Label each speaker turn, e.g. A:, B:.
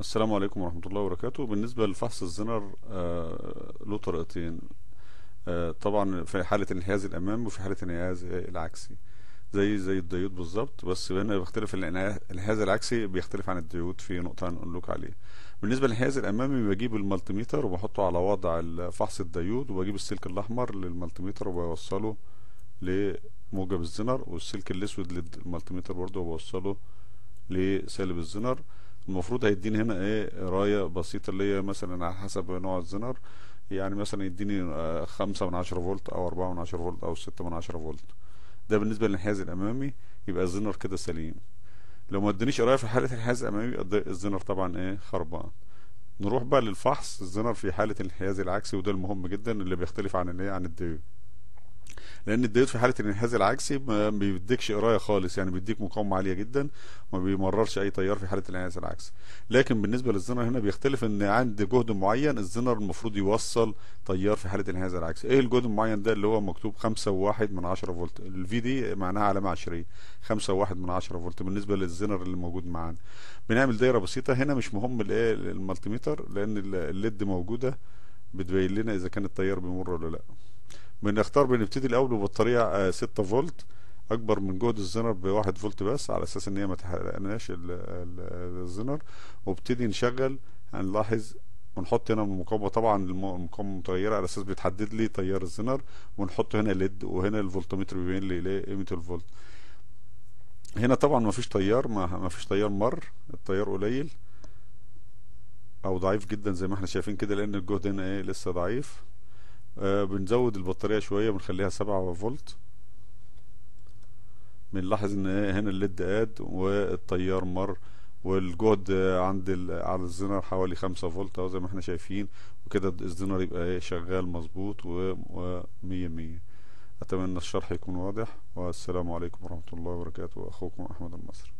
A: السلام عليكم ورحمة الله وبركاته بالنسبة لفحص الزنر آه، له طريقتين آه، طبعا في حالة الانحياز الأمامي وفي حالة الانحياز العكسي زي زي الديود بالظبط بس هنا بيختلف الانحياز العكسي بيختلف عن الديود في نقطة هنقول لك عليها بالنسبة للانحياز الأمامي بجيب المالتيميتر وبحطه على وضع فحص الديود وبجيب السلك الأحمر للمالتيميتر وبوصله لموجب الزنر والسلك الأسود للمالتيميتر برضه وبوصله لسالب الزنر المفروض هيديني هنا ايه رايه بسيطه اللي هي مثلا على حسب نوع الزنر يعني مثلا يديني آه، خمسة من عشرة فولت او أربعة من عشرة فولت او ستة من عشرة فولت ده بالنسبه للانحياز الامامي يبقى الزنر كده سليم لو ما ادانيش قرايه في حاله الانحياز الامامي الزنر طبعا ايه خربان نروح بقى للفحص الزنر في حاله الانحياز العكسي وده المهم جدا اللي بيختلف عن اللي عن الديو لان الديود في حاله الانحياز العكسي ما بيديكش قرايه خالص يعني بيديك مقاومه عاليه جدا ما بيمررش اي تيار في حاله الانحياز العكسي لكن بالنسبه للزنر هنا بيختلف ان عند جهد معين الزنر المفروض يوصل تيار في حاله الانحياز العكسي ايه الجهد المعين ده اللي هو مكتوب 5.1 من 10 فولت الفي دي معناها علامه عشريه 5.1 من 10 فولت بالنسبه للزنر اللي موجود معانا بنعمل دايره بسيطه هنا مش مهم الايه المالتيميتر لان الليد موجوده بتبين لنا اذا كان التيار بيمر ولا لا بنختار بنبتدي الاول ببطاريه 6 آه، فولت اكبر من جهد الزنر ب 1 فولت بس على اساس ان هي ما تحرقناش الزنر وابتدي نشغل هنلاحظ ونحط هنا مقاومه طبعا المقاومه متغيره على اساس بتحدد لي تيار الزنر ونحط هنا ليد وهنا الفولتمتر بيبين لي قيمه الفولت هنا طبعا ما فيش تيار ما فيش تيار مر التيار قليل او ضعيف جدا زي ما احنا شايفين كده لان الجهد هنا ايه لسه ضعيف آه بنزود البطارية شوية بنخليها سبعة فولت بنلاحظ ان إيه، هنا الليد قاد والتيار مر والجهد عند على الزنر حوالي خمسة فولت اهو زي ما احنا شايفين وكده الزنر يبقى إيه، شغال مظبوط ومية مية اتمنى الشرح يكون واضح والسلام عليكم ورحمة الله وبركاته اخوكم احمد المصري